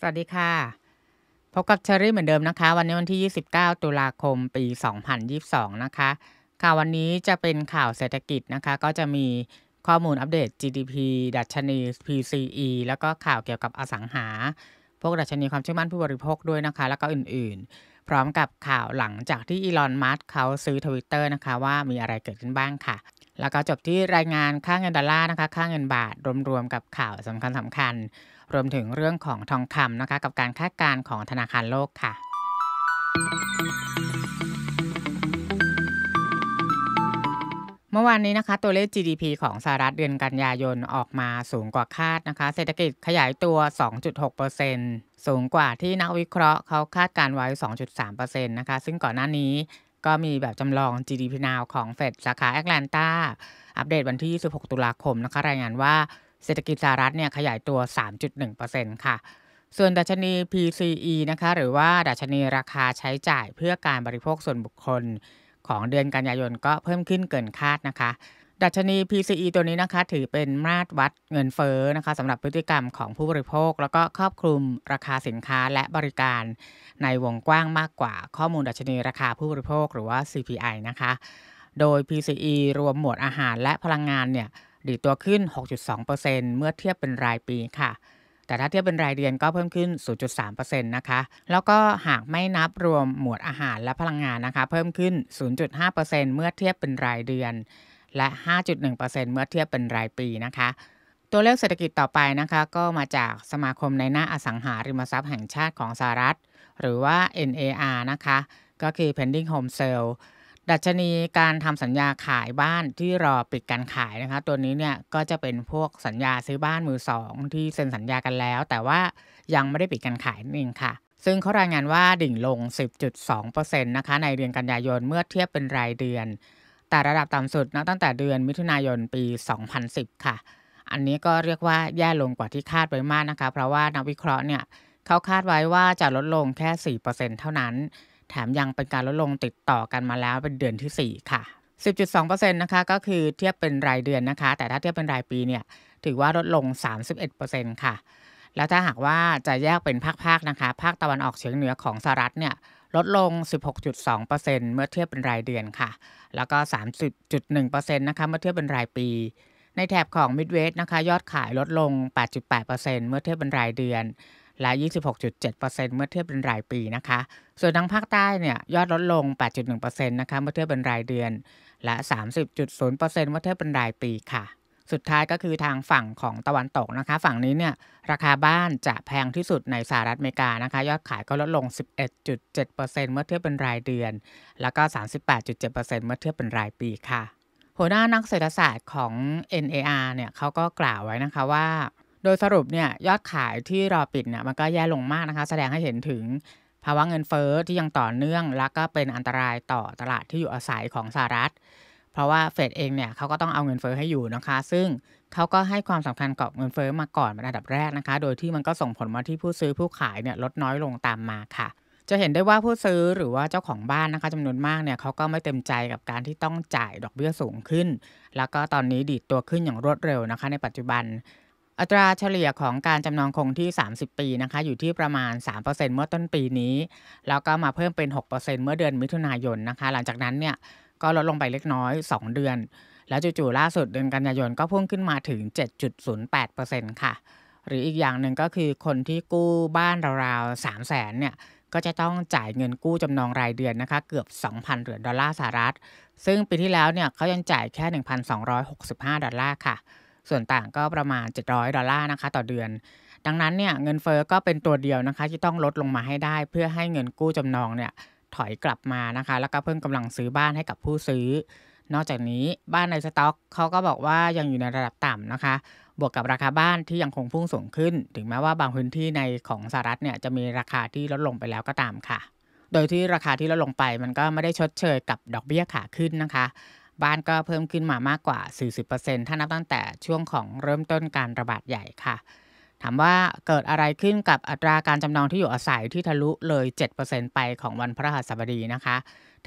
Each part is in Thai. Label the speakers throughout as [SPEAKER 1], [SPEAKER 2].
[SPEAKER 1] สวัสดีค่ะ พบกับเชอรี่เหมือนเดิมนะคะ วันนี้วันที่ 29 ตุลาคมปี 2022นะคะข่าววันนี้จะเป็นข่าวเศรษฐกิจนะคะ ก็จะมีข้อมูลอัปเดต GDP ดัชนี PCE แล้วก็ข่าวเกี่ยวกับอสังหา พวกดัชนีความเชื่อมั่นผู้บริโภคด้วยนะคะ แล้วก็อื่นๆ พร้อมกับข่าวหลังจากที่อีลอนมัสเขาซื้อทวิตเตอร์นะคะ ว่ามีอะไรเกิดขึ้นบ้างค่ะ แล้วก็จบที่รายงานค่าเงินดอลลาร์นะคะ ค่าเงินบาทรวมๆกับข่าวสำคัญสำคัญรวมถึงเรื่องของทองคำนะคะกับการคาดการณ์ของธนาคารโลกค่ะ เมื่อวานนี้นะคะตัวเลข GDP ของสหรัฐเดือนกันยายน ออกมาสูงกว่าคาดนะคะ เศรษฐกิจขยายตัว 2.6%สูงกว่าที่นักวิเคราะห์เขาคาดการไว้ 2.3%นะคะซึ่งก่อนหน้านี้ก็มีแบบจำลอง GDP now ของเฟดสาขาแอตแลนตาอัปเดตวันที่16ตุลาคมนะคะ รายงานว่าเศรษฐกิจสหรัฐเนี่ยขยายตัว 3.1%ค่ะ ส่วนดัชนี PCE นะคะหรือว่า ดัชนีราคาใช้จ่ายเพื่อการบริโภคส่วนบุคคลของเดือนกันยายนก็เพิ่มขึ้นเกินคาดนะคะ ดัชนี PCE ตัวนี้นะคะถือเป็น มาตรวัดเงินเฟ้อนะคะสำหรับพฤติกรรมของผู้บริโภค แล้วก็ครอบคลุมราคาสินค้าและบริการในวงกว้างมากกว่า ข้อมูลดัชนีราคาผู้บริโภคหรือว่า CPI นะคะโดย PCE รวมหมวดอาหารและพลังงานเนี่ยหรือตัวขึ้น 6.2%เมื่อเทียบเป็นรายปีค่ะ แต่ถ้าเทียบเป็นรายเดือนก็เพิ่มขึ้น 0.3%นะคะ แล้วก็หากไม่นับรวมหมวดอาหารและพลังงานนะคะ เพิ่มขึ้น 0.5%เมื่อเทียบเป็นรายเดือน และ 5.1%เมื่อเทียบเป็นรายปีนะคะ ตัวเลขเศรษฐกิจต่อไปนะคะ ก็มาจากสมาคมในหน้าอสังหาริมทรัพย์แห่งชาติของสหรัฐ หรือว่า NAR นะคะ ก็คือ pending home sale ดัชนีการทำสัญญาขายบ้านที่รอปิดการขายนะคะตัวนี้เนี่ยก็จะเป็นพวกสัญญาซื้อบ้านมือสองที่เซ็นสัญญากันแล้ว แต่ว่ายังไม่ได้ปิดการขายนั่นเองค่ะซึ่งเขารายงานว่าดิ่งลง 10.2%นะคะในเดือนกันยายนเมื่อเทียบเป็นรายเดือน แต่ระดับต่ำสุดนะตั้งแต่เดือนมิถุนายนปี 2010 ค่ะ อันนี้ก็เรียกว่าแย่ลงกว่าที่คาดไว้มากนะคะ เพราะว่านักวิเคราะห์เนี่ยเขาคาดไว้ว่าจะลดลงแค่ 4%เท่านั้นแถมยังเป็นการลดลงติดต่อกันมาแล้วเป็นเดือนที่ 4 ค่ะ 10.2%นะคะก็คือเทียบเป็นรายเดือนนะคะ แต่ถ้าเทียบเป็นรายปีเนี่ยถือว่าลดลง 31%ค่ะ แล้วถ้าหากว่าจะแยกเป็นภาคๆ นะคะ ภาคตะวันออกเฉียงเหนือของสหรัฐเนี่ยลดลง 16.2%เมื่อเทียบเป็นรายเดือนค่ะ แล้วก็30.1%นะคะเมื่อเทียบเป็นรายปี ในแถบของมิดเวส์นะคะยอดขายลดลง 8.8%เมื่อเทียบเป็นรายเดือนและ 26.7%เมื่อเทียบเป็นรายปีนะคะ ส่วนทางภาคใต้เนี่ยยอดลดลง 8.1%นะคะ เมื่อเทียบเป็นรายเดือน และ 30.0%เมื่อเทียบเป็นรายปีค่ะ สุดท้ายก็คือทางฝั่งของตะวันตกนะคะ ฝั่งนี้เนี่ยราคาบ้านจะแพงที่สุดในสหรัฐอเมริกานะคะ ยอดขายก็ลดลง 11.7%เมื่อเทียบเป็นรายเดือน แล้วก็ 38.7%เมื่อเทียบเป็นรายปีค่ะ หัวหน้านักเศรษฐศาสตร์ของ NAR เนี่ยเขาก็กล่าวไว้นะคะว่าโดยสรุปเนี่ยยอดขายที่รอปิดเนี่ยมันก็แย่ลงมากนะคะ แสดงให้เห็นถึงภาวะเงินเฟอ้อที่ยังต่อเนื่อง และก็เป็นอันตรายต่อตลาดที่อยู่อาศัยของสหรัฐ เพราะว่าเฟดเองเนี่ยเขาก็ต้องเอาเงินเฟอ้อให้อยู่นะคะ ซึ่งเขาก็ให้ความสำคัญกับเงินเฟอ้อมาก่อนเป็นอันดับแรกนะคะ โดยที่มันก็ส่งผลมาที่ผู้ซื้อผู้ขายเนี่ยลดน้อยลงตามมาค่ะ จะเห็นได้ว่าผู้ซื้อหรือว่าเจ้าของบ้านนะคะจำนวนมากเนี่ยเขาก็ไม่เต็มใจกับการที่ต้องจ่ายดอกเบี้ยสูงขึ้น แล้วก็ตอนนี้ดีดตัวขึ้นอย่างรวดเร็วนะคะ ในปัจจุบันอัตราเฉลี่ยของการจำนองคงที่ 30 ปีนะคะ อยู่ที่ประมาณ 3%เมื่อต้นปีนี้ แล้วก็มาเพิ่มเป็น 6%เมื่อเดือนมิถุนายนนะคะ หลังจากนั้นเนี่ย ก็ลดลงไปเล็กน้อย 2 เดือน แล้วจู่ๆ ล่าสุดเดือนกันยายนก็พุ่งขึ้นมาถึง 7.08%ค่ะ หรืออีกอย่างหนึ่งก็คือคนที่กู้บ้านราวๆ3 0 0แสนเนี่ย ก็จะต้องจ่ายเงินกู้จำนองรายเดือนนะคะ เกือบ 2,000เหรียญดอลลาร์สหรัฐ ซึ่งปีที่แล้วเนี่ยเขายังจ่ายแค่ 1,265 ดอลลาร์ค่ะส่วนต่างก็ประมาณ 700 ดอลลาร์นะคะ ต่อเดือน ดังนั้นเนี่ยเงินเฟอ้อก็เป็นตัวเดียวนะคะ ที่ต้องลดลงมาให้ได้เพื่อให้เงินกู้จำนองเนี่ยถอยกลับมานะคะ แล้วก็เพิ่มกำลังซื้อบ้านให้กับผู้ซื้อ นอกจากนี้บ้านในสต็อกเขาก็บอกว่ายังอยู่ในระดับต่ำนะคะ บวกกับราคาบ้านที่ยังคงพุ่งสูงขึ้น ถึงแม้ว่าบางพื้นที่ในของสหรัฐเนี่ยจะมีราคาที่ลดลงไปแล้วก็ตามค่ะ โดยที่ราคาที่ลดลงไปมันก็ไม่ได้ชดเชยกับดอกเบี้ยขาขึ้นนะคะบ้านก็เพิ่มขึ้นมามากกว่า 40%ถ้านับตั้งแต่ช่วงของเริ่มต้นการระบาดใหญ่ค่ะ ถามว่าเกิดอะไรขึ้นกับอัตราการจำนองที่อยู่อาศัยที่ทะลุเลย 7%ไปของวันพระหัสบดีนะคะ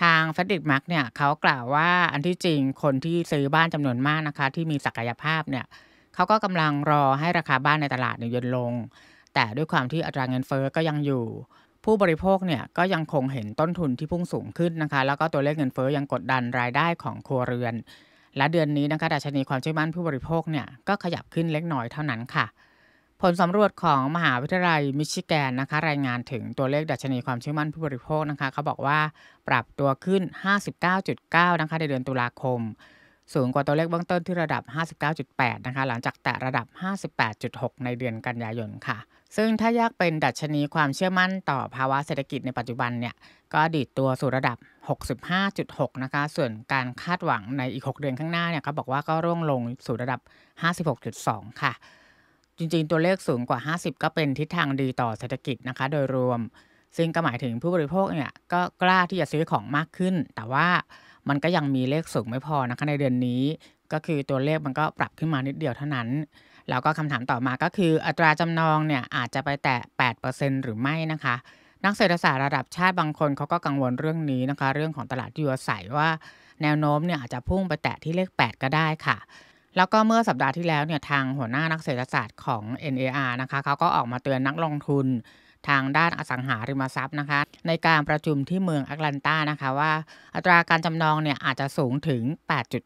[SPEAKER 1] ทางเฟดดิกมาร์กเนี่ยเขากล่าวว่าอันที่จริงคนที่ซื้อบ้านจำนวนมากนะคะ ที่มีศักยภาพเนี่ยเขาก็กำลังรอให้ราคาบ้านในตลาดเนี่ยเย็นลง แต่ด้วยความที่อัตราเงินเฟอ้อก็ยังอยู่ผู้บริโภคเนี่ยก็ยังคงเห็นต้นทุนที่พุ่งสูงขึ้นนะคะ แล้วก็ตัวเลขเงินเฟอ้อยังกดดันรายได้ของครัวเรือน และเดือนนี้นะคะดัชนีความเชื่อมั่นผู้บริโภคเนี่ยก็ขยับขึ้นเล็กน้อยเท่านั้นค่ะ ผลสำรวจของมหาวิทยาลัยมิชิแกนนะคะ รายงานถึงตัวเลขดัชนีความเชื่อมั่นผู้บริโภคนะคะ เขาบอกว่าปรับตัวขึ้น 59.9 นะคะในเดือนตุลาคม สูงกว่าตัวเลขเบื้องต้นที่ระดับ 59.8 นะคะหลังจากแตะระดับ 58.6 ในเดือนกันยายนค่ะซึ่งถ้าแยกเป็นดัชนีความเชื่อมั่นต่อภาวะเศรษฐกิจในปัจจุบันเนี่ยก็ดีดตัวสู่ระดับ 65.6 นะคะส่วนการคาดหวังในอีก 6 เดือนข้างหน้าเนี่ยเขาบอกว่าก็ร่วงลงสู่ระดับ 56.2 ค่ะ จริงๆ ตัวเลขสูงกว่า 50 ก็เป็นทิศทางดีต่อเศรษฐกิจนะคะโดยรวม ซึ่งก็หมายถึงผู้บริโภคเนี่ยก็กล้าที่จะซื้อของมากขึ้น แต่ว่ามันก็ยังมีเลขสูงไม่พอนะคะในเดือนนี้ ก็คือตัวเลขมันก็ปรับขึ้นมานิดเดียวเท่านั้นแล้วก็คำถามต่อมาก็คือ อัตราจำนองเนี่ยอาจจะไปแตะ 8%หรือไม่นะคะ นักเศรษฐศาสตร์ระดับชาติบางคนเขาก็กังวลเรื่องนี้นะคะ เรื่องของตลาดที่อยู่อาศัยว่าแนวโน้มเนี่ยอาจจะพุ่งไปแตะที่เลข 8 ก็ได้ค่ะแล้วก็เมื่อสัปดาห์ที่แล้วเนี่ยทางหัวหน้านักเศรษฐศาสตร์ของ NAR นะคะเขาก็ออกมาเตือนนักลงทุนทางด้านอสังหาริมทรัพย์นะคะ ในการประชุมที่เมืองแอตแลนตานะคะว่าอัตราการจำนองเนี่ยอาจจะสูงถึง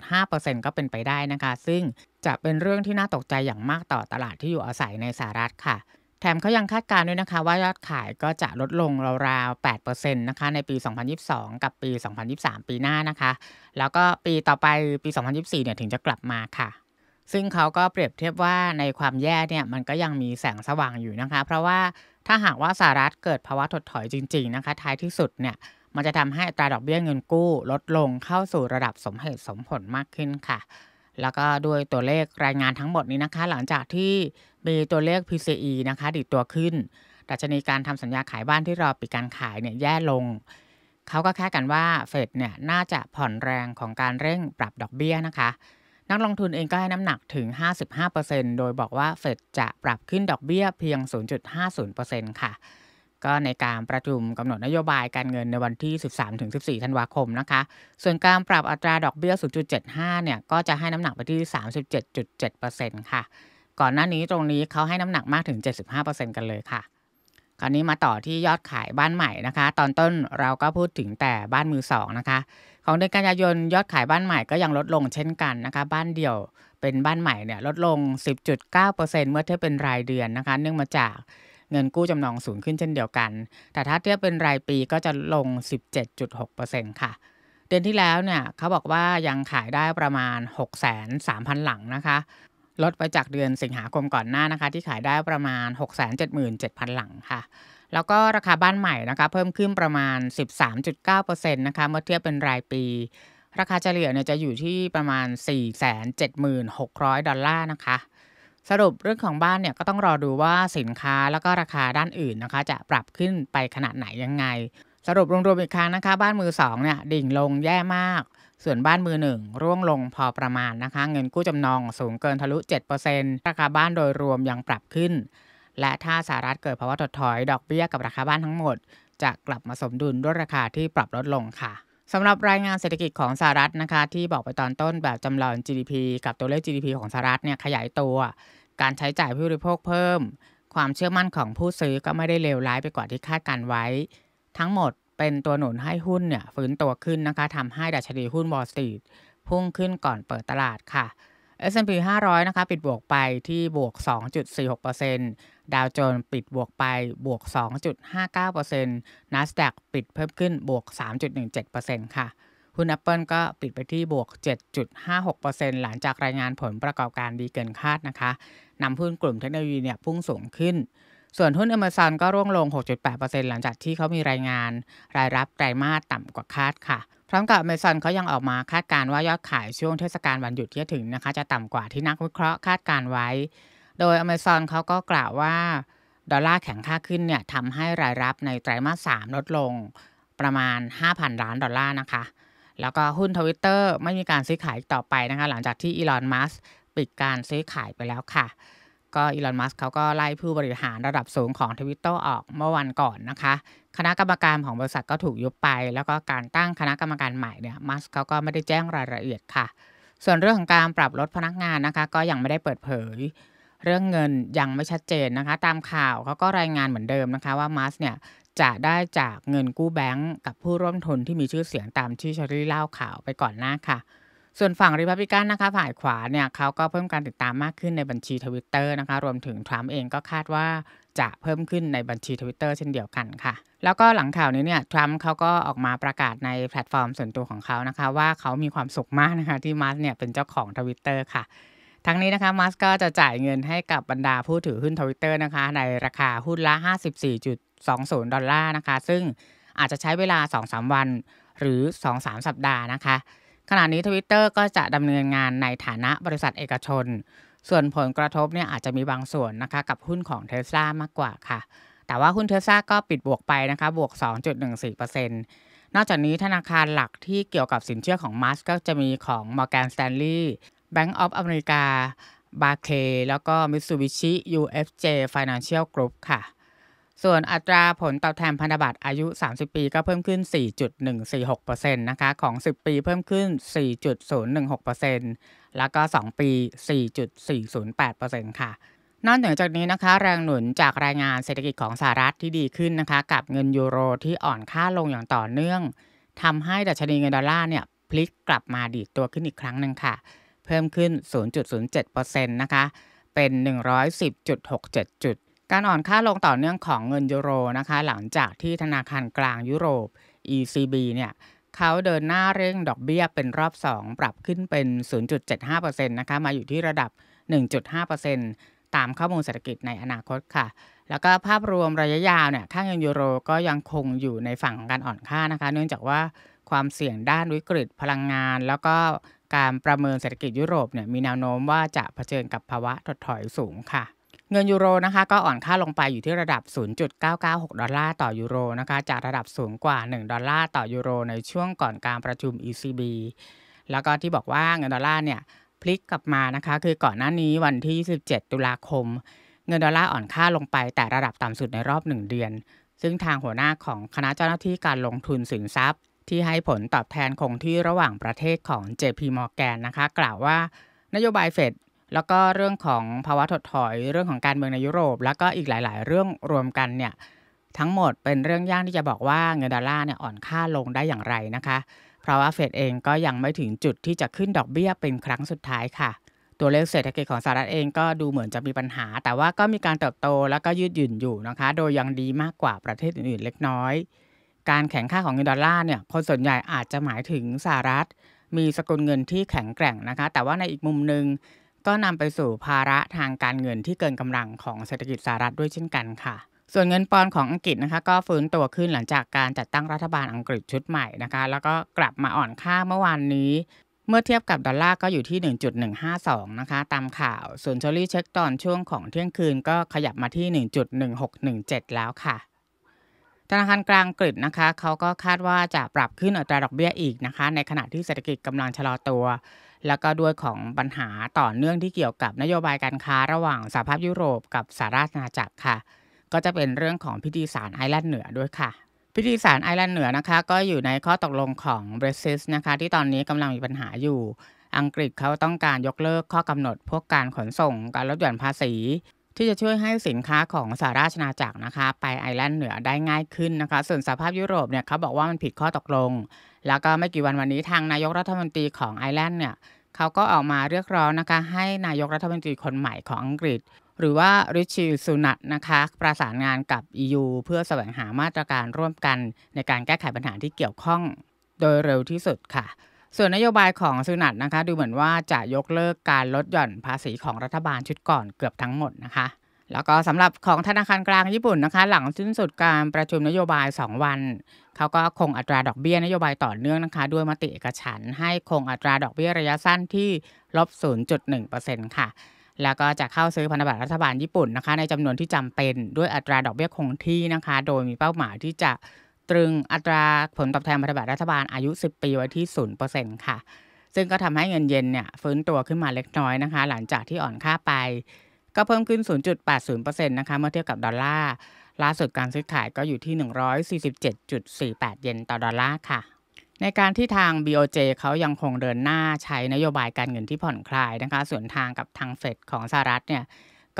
[SPEAKER 1] 8.5%ก็เป็นไปได้นะคะ ซึ่งจะเป็นเรื่องที่น่าตกใจอย่างมากต่อตลาดที่อยู่อาศัยในสหรัฐค่ะ แถมเขายังคาดการณ์ด้วยนะคะ ว่ายอดขายก็จะลดลงราวๆ8%นะคะในปี 2022 กับปี 2023 ปีหน้านะคะ แล้วก็ปีต่อไปปี 2024เนี่ยถึงจะกลับมาค่ะ ซึ่งเขาก็เปรียบเทียบว่าในความแย่เนี่ยมันก็ยังมีแสงสว่างอยู่นะคะ เพราะว่าถ้าหากว่าสหรัฐเกิดภาวะถดถอยจริงๆ นะคะ ท้ายที่สุดเนี่ย มันจะทำให้ตราดอกเบี้ยเงินกู้ลดลงเข้าสู่ระดับสมเหตุสมผลมากขึ้นค่ะ แล้วก็ด้วยตัวเลขรายงานทั้งหมดนี้นะคะ หลังจากที่มีตัวเลข PCE นะคะดิดตัวขึ้นดัชนีการทำสัญญาขายบ้านที่รอปิดการขายเนี่ยแย่ลง เขาก็คาดกันว่าเฟดเนี่ยน่าจะผ่อนแรงของการเร่งปรับดอกเบี้ยนะคะนักลงทุนเองก็ให้น้ำหนักถึง 55%โดยบอกว่าเฟดจะปรับขึ้นดอกเบี้ยเพียง 0.50%ค่ะ ก็ในการประชุมกำหนดนโยบายการเงินในวันที่ 13-14ธันวาคมนะคะ ส่วนการปรับอัตราดอกเบี้ย 0.75 เนี่ย ก็จะให้น้ำหนักไปที่ 37.7%ค่ะ ก่อนหน้านี้ตรงนี้เขาให้น้ำหนักมากถึง 75%กันเลยค่ะคราวนี้มาต่อที่ยอดขายบ้านใหม่นะคะ ตอนต้นเราก็พูดถึงแต่บ้านมือสองนะคะของเดือนกันยายนยอดขายบ้านใหม่ก็ยังลดลงเช่นกันนะคะ บ้านเดี่ยวเป็นบ้านใหม่เนี่ย ลดลง 10.9%เมื่อเทียบเป็นรายเดือนนะคะ เนื่องมาจากเงินกู้จำนองสูงขึ้นเช่นเดียวกัน แต่ถ้าเทียบเป็นรายปีก็จะลง 17.6%ค่ะ เดือนที่แล้วเนี่ยเขาบอกว่ายังขายได้ประมาณ6 3 0 0 0 หลังนะคะลดไปจากเดือนสิงหาคมก่อนหน้านะคะ ที่ขายได้ประมาณ 677,000 หลังค่ะ แล้วก็ราคาบ้านใหม่นะคะ เพิ่มขึ้นประมาณ 13.9%นะคะเมื่อเทียบเป็นรายปี ราคาเฉลี่ยเนี่ยจะอยู่ที่ประมาณ 476,000 ดอลลาร์นะคะ สรุปเรื่องของบ้านเนี่ยก็ต้องรอดูว่าสินค้าแล้วก็ราคาด้านอื่นนะคะ จะปรับขึ้นไปขนาดไหนยังไง สรุปรวมๆอีกครั้งนะคะบ้านมือสองเนี่ยดิ่งลงแย่มากส่วนบ้านมือหนึ่ง ร่วงลงพอประมาณนะคะ เงินกู้จำนอง สูงเกินทะลุ 7%ราคาบ้านโดยรวมยังปรับขึ้น และถ้าสหรัฐเกิดภาวะถดถอย ดอกเบี้ยกับราคาบ้านทั้งหมด จะกลับมาสมดุลด้วยราคาที่ปรับลดลงค่ะสำหรับรายงานเศรษฐกิจของสหรัฐนะคะ ที่บอกไปตอนต้นแบบจำลอง GDP กับตัวเลข GDP ของสหรัฐเนี่ยขยายตัว การใช้จ่ายผู้บริโภคเพิ่ม ความเชื่อมั่นของผู้ซื้อก็ไม่ได้เลวร้ายไปกว่าที่คาดการไว้ ทั้งหมดเป็นตัวหนุนให้หุ้นเนี่ยฟื้นตัวขึ้นนะคะทำให้ดัชนีหุ้นวอลสตรีทพุ่งขึ้นก่อนเปิดตลาดค่ะ S&P 500นะคะปิดบวกไปที่บวก 2.46%ดาวโจนส์ปิดบวกไปบวก 2.59% NASDAQ ปิดเพิ่มขึ้นบวก 3.17%ค่ะ หุ้น Apple ก็ปิดไปที่บวก 7.56%หลังจากรายงานผลประกอบการดีเกินคาดนะคะนำหุ้นกลุ่มเทคโนโลยีเนี่ยพุ่งสูงขึ้นส่วนหุ้นอเมซอนก็ร่วงลง 6.8%หลังจากที่เขามีรายงานรายรับไตรมาสต่ำกว่าคาดค่ะ พร้อมกับอเมซอนเขายังออกมาคาดการว่ายอดขายช่วงเทศกาลวันหยุดที่จะถึงนะคะจะต่ำกว่าที่นักวิเคราะห์คาดการไว้ โดยอเมซอนเขาก็กล่าวว่า ดอลลาร์แข็งค่าขึ้นเนี่ยทำให้รายรับในไตรมาส3ลดลงประมาณ 5,000 ล้านดอลลาร์นะคะ แล้วก็หุ้นทวิตเตอร์ไม่มีการซื้อขายต่อไปนะคะหลังจากที่อีลอน มัสปิดการซื้อขายไปแล้วค่ะก็อีลอนมัสก์เขาก็ไล่ผู้บริหารระดับสูงของทวิตเตอร์ออกเมื่อวันก่อนนะคะ คณะกรรมการของบริษัทก็ถูกยุบไป แล้วก็การตั้งคณะกรรมการใหม่เนี่ยมัสก์เขาก็ไม่ได้แจ้งรายละเอียดค่ะส่วนเรื่องของการปรับลดพนักงานนะคะ ก็ยังไม่ได้เปิดเผย เรื่องเงินยังไม่ชัดเจนนะคะ ตามข่าวเขาก็รายงานเหมือนเดิมนะคะว่ามัสเนี่ยจะได้จากเงินกู้แบงก์กับผู้ร่วมทุนที่มีชื่อเสียงตามที่ชอรี่เล่าข่าวไปก่อนหน้าค่ะส่วนฝั่งริพับบิกันนะคะฝ่ายขวาเนี่ยเขาก็เพิ่มการติดตามมากขึ้นในบัญชีทวิตเตอร์นะคะรวมถึงทรัมป์เองก็คาดว่าจะเพิ่มขึ้นในบัญชีทวิตเตอร์เช่นเดียวกันค่ะแล้วก็หลังข่าวนี้เนี่ยทรัมป์เขาก็ออกมาประกาศในแพลตฟอร์มส่วนตัวของเขานะคะ ว่าเขามีความสุขมากนะคะที่มัสเนี่ยเป็นเจ้าของทวิตเตอร์ค่ะ ทั้งนี้นะคะมัสก็จะจ่ายเงินให้กับบรรดาผู้ถือหุ้นทวิตเตอร์นะคะ ในราคาหุ้นละ54.20ดอลลาร์นะคะ ซึ่งอาจจะใช้เวลา2-3 วันหรือ 2-3 สัปดาห์นะคะขณะนี้ทวิตเตอร์ก็จะดำเนินงานในฐานะบริษัทเอกชน ส่วนผลกระทบเนี่ยอาจจะมีบางส่วนนะคะกับหุ้นของเทสลามากกว่าค่ะ แต่ว่าหุ้นเทสลาก็ปิดบวกไปนะคะบวก2.14%นอกจากนี้ธนาคารหลักที่เกี่ยวกับสินเชื่อของมัสก็จะมีของ Morgan Stanley Bank of America บาเคแล้วก็ Mitsubishi UFJ Financial Group ค่ะส่วนอัตราผลตอบแทนพันธบัตรอายุ 30 ปีก็เพิ่มขึ้น 4.146%นะคะของ 10 ปีเพิ่มขึ้น 4.016%แล้วก็ 2 ปี 4.408%ค่ะ นอกเนอจากนี้นะคะ แรงหนุนจากรายงานเศรษฐกิจของสหรัฐที่ดีขึ้นนะคะกับเงินยูโรที่อ่อนค่าลงอย่างต่อเนื่องทำให้ดัชนีเงินดอลลาร์เนี่ยพลิกกลับมาดีดตัวขึ้นอีกครั้งหนึ่งค่ะเพิ่มขึ้น 0.07%นะคะเป็น110.67จุดการอ่อนค่าลงต่อเนื่องของเงินยูโรนะคะ หลังจากที่ธนาคารกลางยุโรป ECB เนี่ยเขาเดินหน้าเร่งดอกเบี้ยเป็นรอบ 2 ปรับขึ้นเป็น 0.75%นะคะมาอยู่ที่ระดับ 1.5%ตามข้อมูลเศรษฐกิจในอนาคตค่ะ แล้วก็ภาพรวมระยะยาวเนี่ยค่าเงินยูโรก็ยังคงอยู่ในฝั่งของการอ่อนค่านะคะ เนื่องจากว่าความเสี่ยงด้านวิกฤตพลังงาน แล้วก็การประเมินเศรษฐกิจยุโรปเนี่ยมีแนวโน้มว่าจะะเผชิญกับภาวะถดถอยสูงค่ะเงินยูโรนะคะก็อ่อนค่าลงไปอยู่ที่ระดับ 0.996 ดอลลาร์ต่อยูโรนะคะจากระดับสูงกว่า 1 ดอลลาร์ต่อยูโรในช่วงก่อนการประชุม ECB แล้วก็ที่บอกว่าเงินดอลลาร์เนี่ยพลิกกลับมานะคะคือก่อนหน้านี้วันที่ 27 ตุลาคมเงินดอลลาร์อ่อนค่าลงไปแต่ระดับต่ำสุดในรอบ 1 เดือน ซึ่งทางหัวหน้าของคณะเจ้าหน้าที่การลงทุนสินทรัพย์ ที่ให้ผลตอบแทนคงที่ระหว่างประเทศของ JP Morgan นะคะกล่าวว่านโยบายเฟดแล้วก็เรื่องของภาวะถดถอยเรื่องของการเมืองในยุโรป แล้วก็อีกหลายๆ เรื่องรวมกันเนี่ยทั้งหมดเป็นเรื่องยากที่จะบอกว่าเงินดอลลาร์เนี่ยอ่อนค่าลงได้อย่างไรนะคะ เพราะว่าเฟดเองก็ยังไม่ถึงจุดที่จะขึ้นดอกเบี้ยเป็นครั้งสุดท้ายค่ะตัวเลขเศรษฐกิจของสหรัฐเองก็ดูเหมือนจะมีปัญหา แต่ว่าก็มีการเติบโตแล้วก็ยืดหยุ่นอยู่นะคะ โดยยังดีมากกว่าประเทศอื่นๆ เล็กน้อยการแข่งค่าของเงินดอลลาร์เนี่ยคนส่วนใหญ่อาจจะหมายถึงสหรัฐมีสกุลเงินที่แข็งแกร่งนะคะ แต่ว่าในอีกมุมหนึ่งก็นำไปสู่ภาระทางการเงินที่เกินกำลังของเศรษฐกิจสหรัฐด้วยเช่นกันค่ะ ส่วนเงินปอนของอังกฤษนะคะ ก็ฟื้นตัวขึ้นหลังจากการจัดตั้งรัฐบาลอังกฤษชุดใหม่นะคะ แล้วก็กลับมาอ่อนค่าเมื่อวานนี้ เมื่อเทียบกับดอลลาร์ก็อยู่ที่ 1.152 นะคะตามข่าว ส่วนชอรี่เช็คตอนช่วงของเที่ยงคืนก็ขยับมาที่ 1.1617 แล้วค่ะ ธนาคารกลางกฤษนะคะเขาก็คาดว่าจะปรับขึ้นอัตราดอกเบี้ยอีกนะคะ ในขณะที่เศรษฐกิจกำลังชะลอตัวแล้วก็ด้วยของปัญหาต่อเนื่องที่เกี่ยวกับนโยบายการค้าระหว่างสหภาพยุโรปกับสหราชอาณาจักรค่ะ ก็จะเป็นเรื่องของพิธีสารไอร์แลนด์เหนือด้วยค่ะ พิธีสารไอร์แลนด์เหนือนะคะ ก็อยู่ในข้อตกลงของเบรซิสนะคะที่ตอนนี้กำลังมีปัญหาอยู่ อังกฤษเขาต้องการยกเลิกข้อกำหนดพวกการขนส่ง การลดหย่อนภาษี ที่จะช่วยให้สินค้าของสหราชอาณาจักรนะคะ ไปไอแลนด์เหนือได้ง่ายขึ้นนะคะ ส่วนสหภาพยุโรปเนี่ยเขาบอกว่ามันผิดข้อตกลง แล้วก็ไม่กี่วันวันนี้ทางนายกรัฐมนตรีของไอแลนด์เนี่ยเขาก็ออกมาเรียกร้องนะคะ ให้นายกรัฐมนตรีคนใหม่ของอังกฤษ หรือว่า ริชิสุนัตนะคะประสานงานกับ EU เพื่อแสวงหามาตรการร่วมกันในการแก้ไขปัญหาที่เกี่ยวข้องโดยเร็วที่สุดค่ะส่วนนโยบายของสุนัตนะคะดูเหมือนว่าจะยกเลิกการลดหย่อนภาษีของรัฐบาลชุดก่อนเกือบทั้งหมดนะคะแล้วก็สำหรับของธนาคารกลางญี่ปุ่นนะคะ หลังสิ้นสุดการประชุมนโยบาย 2 วันเขาก็คงอัตราดอกเบี้ยนโยบายต่อเนื่องนะคะ ด้วยมติเอกฉันให้คงอัตราดอกเบี้ยระยะสั้นที่ลบ0.1%ค่ะแล้วก็จะเข้าซื้อพันธบัตรรัฐบาลญี่ปุ่นนะคะ ในจำนวนที่จำเป็นด้วยอัตราดอกเบี้ยคงที่นะคะ โดยมีเป้าหมายที่จะตรึงอัตราผลตอบแทนพันธบัตรรัฐบาลอายุ 10 ปีไว้ที่0%ค่ะ ซึ่งก็ทำให้เงินเยนเนี่ยฟื้นตัวขึ้นมาเล็กน้อยนะคะ หลังจากที่อ่อนค่าไปก็เพิ่มขึ้น 0.80%นะคะ เมื่อเทียบกับดอลลาร์ ล่าสุดการซื้อขายก็อยู่ที่ 147.48 เยนต่อดอลลาร์ค่ะ ในการที่ทาง BOJ เขายังคงเดินหน้าใช้นโยบายการเงินที่ผ่อนคลายนะคะ ส่วนทางกับทางเฟดของสหรัฐเนี่ย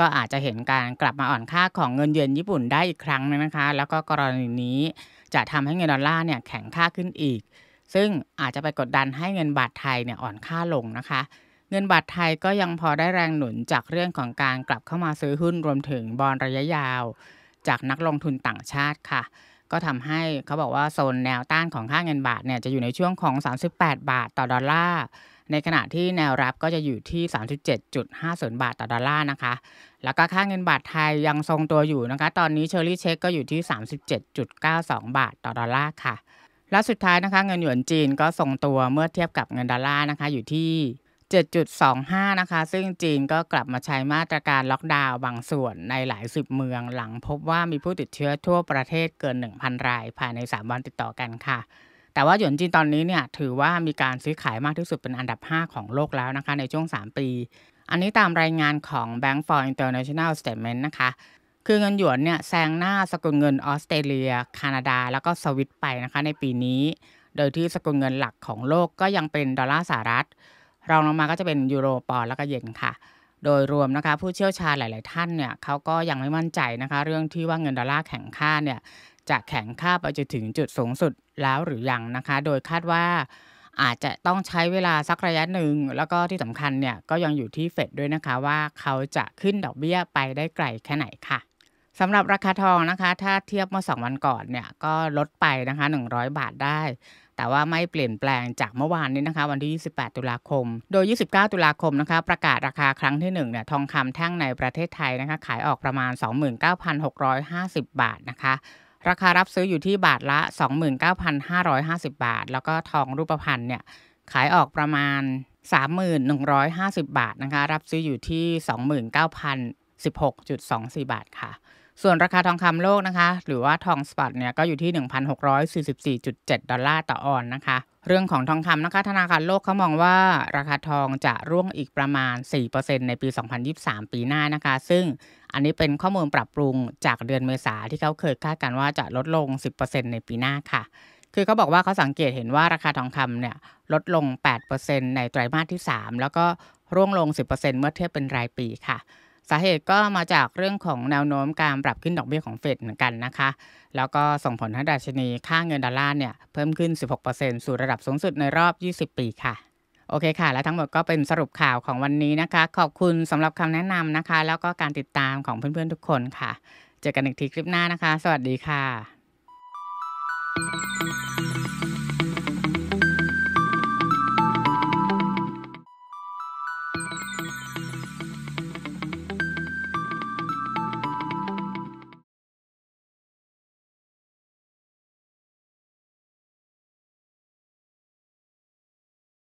[SPEAKER 1] ก็อาจจะเห็นการกลับมาอ่อนค่าของเงินเยนญี่ปุ่นได้อีกครั้งนะคะ แล้วก็กรณีนี้จะทำให้เงินดอลลาร์เนี่ยแข็งค่าขึ้นอีก ซึ่งอาจจะไปกดดันให้เงินบาทไทยเนี่ยอ่อนค่าลงนะคะเงินบาทไทยก็ยังพอได้แรงหนุนจากเรื่องของการกลับเข้ามาซื้อหุ้นรวมถึงบอลระยะยาว จากนักลงทุนต่างชาติค่ะ ก็ทำให้เขาบอกว่าโซนแนวต้านของค่าเงินบาทเนี่ยจะอยู่ในช่วงของ 38 บาทต่อดอลลาร์ ในขณะที่แนวรับก็จะอยู่ที่ 37.50 บาทต่อดอลลาร์นะคะ แล้วก็ค่าเงินบาทไทยยังทรงตัวอยู่นะคะ ตอนนี้เชอรี่เช็คก็อยู่ที่ 37.92 บาทต่อดอลลาร์ค่ะ และสุดท้ายนะคะ เงินหยวนจีนก็ทรงตัวเมื่อเทียบกับเงินดอลลาร์นะคะอยู่ที่7.25นะคะ ซึ่งจีนก็กลับมาใช้มาตรการล็อกดาวน์บางส่วนในหลายสิบเมืองหลังพบว่ามีผู้ติดเชื้อทั่วประเทศเกิน 1,000 ราย ภายใน 3 วันติดต่อกันค่ะ แต่ว่าหยวนจีนตอนนี้เนี่ยถือว่ามีการซื้อขายมากที่สุดเป็นอันดับ 5 ของโลกแล้วนะคะในช่วง 3 ปี อันนี้ตามรายงานของ Bank for International Statement นะคะ คือเงินหยวนเนี่ยแซงหน้าสกุลเงินออสเตรเลีย แคนาดา แล้วก็สวิตไปนะคะในปีนี้ โดยที่สกุลเงินหลักของโลกก็ยังเป็นดอลลาร์สหรัฐรองลงมาก็จะเป็นยูโรปอนแล้วก็เยนค่ะ โดยรวมนะคะผู้เชี่ยวชาญหลายๆ ท่านเนี่ยเขาก็ยังไม่มั่นใจนะคะ เรื่องที่ว่าเงินดอลลาร์แข็งค่าเนี่ยจะแข็งค่าไปจนถึงจุดสูงสุดแล้วหรือยังนะคะ โดยคาดว่าอาจจะต้องใช้เวลาสักระยะหนึ่งแล้วก็ที่สำคัญเนี่ยก็ยังอยู่ที่เฟดด้วยนะคะว่าเขาจะขึ้นดอกเบี้ยไปได้ไกลแค่ไหนค่ะสำหรับราคาทองนะคะ ถ้าเทียบเมื่อ2วันก่อนเนี่ยก็ลดไปนะคะ100 บาทได้แต่ว่าไม่เปลี่ยนแปลงจากเมื่อวานนี้นะคะ วันที่ 28 ตุลาคม โดย 29 ตุลาคมนะคะ ประกาศราคาครั้งที่1เนี่ยทองคำแท่งในประเทศไทยนะคะ ขายออกประมาณ 29,650 บาทนะคะ ราคารับซื้ออยู่ที่บาทละ 29,550 บาท แล้วก็ทองรูปพรรณเนี่ยขายออกประมาณ3,150 บาทนะคะ รับซื้ออยู่ที่ 29,016.24 บาทค่ะส่วนราคาทองคำโลกนะคะ หรือว่าทองสปอตเนี่ย ก็อยู่ที่ 1,644.7 ดอลลาร์ต่อออนนะคะ เรื่องของทองคำนะคะธนาคารโลกเขามองว่าราคาทองจะร่วงอีกประมาณ 4%ในปี 2023 ปีหน้านะคะ ซึ่งอันนี้เป็นข้อมูลปรับปรุงจากเดือนเมษาที่เขาเคยคาดการว่าจะลดลง 10%ในปีหน้าค่ะ คือเขาบอกว่าเขาสังเกตเห็นว่าราคาทองคำเนี่ยลดลง 8%ในไตรมาสที่ 3 แล้วก็ร่วงลง 10%เมื่อเทียบเป็นรายปีค่ะสาเหตุก็มาจากเรื่องของแนวโน้มการปรับขึ้นดอกเบี้ยของเฟดเหมือนกันนะคะ แล้วก็ส่งผลให้ดัชนีค่าเงินดอลลาร์เนี่ย เพิ่มขึ้น 16%สู่ระดับสูงสุดในรอบ 20 ปีค่ะ โอเคค่ะ และทั้งหมดก็เป็นสรุปข่าวของวันนี้นะคะ ขอบคุณสำหรับคำแนะนำนะคะ แล้วก็การติดตามของเพื่อนๆทุกคนค่ะ เจอกันอีกทีคลิปหน้านะคะ สวัสดีค่ะ